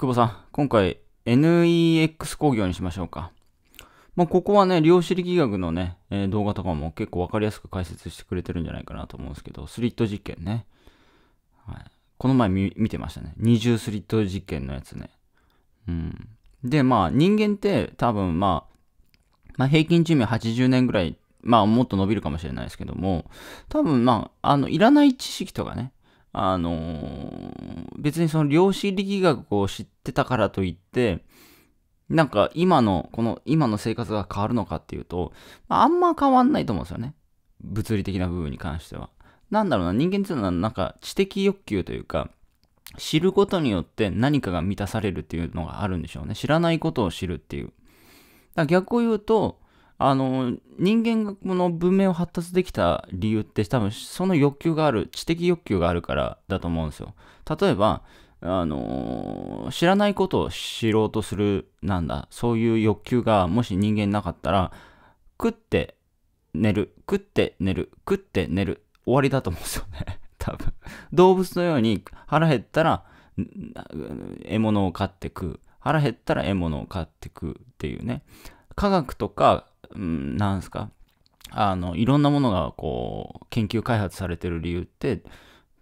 久保さん、今回 NEX 工業にしましょうか。まあ、ここはね、量子力学のね、えー、動画とかも結構わかりやすく解説してくれてるんじゃないかなと思うんですけど、スリット実験ね。はい、この前見てましたね。二重スリット実験のやつね。うん。で、まあ、人間って多分、まあ、まあ、平均寿命80年ぐらい、まあ、もっと伸びるかもしれないですけども、多分、まあ、あの、いらない知識とかね、あのー、別にその量子力学を知ってたからといって、なんか今の、この今の生活が変わるのかっていうと、あんま変わんないと思うんですよね。物理的な部分に関しては。なんだろうな、人間っていうのはなんか知的欲求というか、知ることによって何かが満たされるっていうのがあるんでしょうね。知らないことを知るっていう。だ逆を言うと、あの、人間がこの文明を発達できた理由って多分その欲求がある、知的欲求があるからだと思うんですよ。例えば、あの知らないことを知ろうとする、なんだ、そういう欲求がもし人間なかったら、食って寝る、食って寝る、食って寝る、終わりだと思うんですよね。多分。動物のように腹減ったら、獲物を飼って食う。腹減ったら獲物を飼って食うっていうね。科学とか、うん、なんすか、あの、いろんなものがこう、研究開発されてる理由って、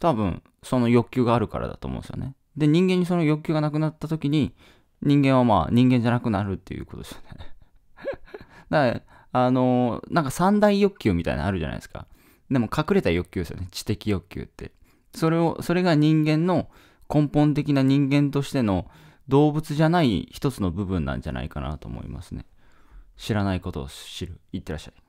多分、その欲求があるからだと思うんですよね。で、人間にその欲求がなくなった時に、人間はまあ、人間じゃなくなるっていうことですよね。だから、あの、なんか三大欲求みたいなのあるじゃないですか。でも隠れた欲求ですよね。知的欲求って。それを、それが人間の根本的な人間としての動物じゃない一つの部分なんじゃないかなと思いますね。知らないことを知る。いってらっしゃい。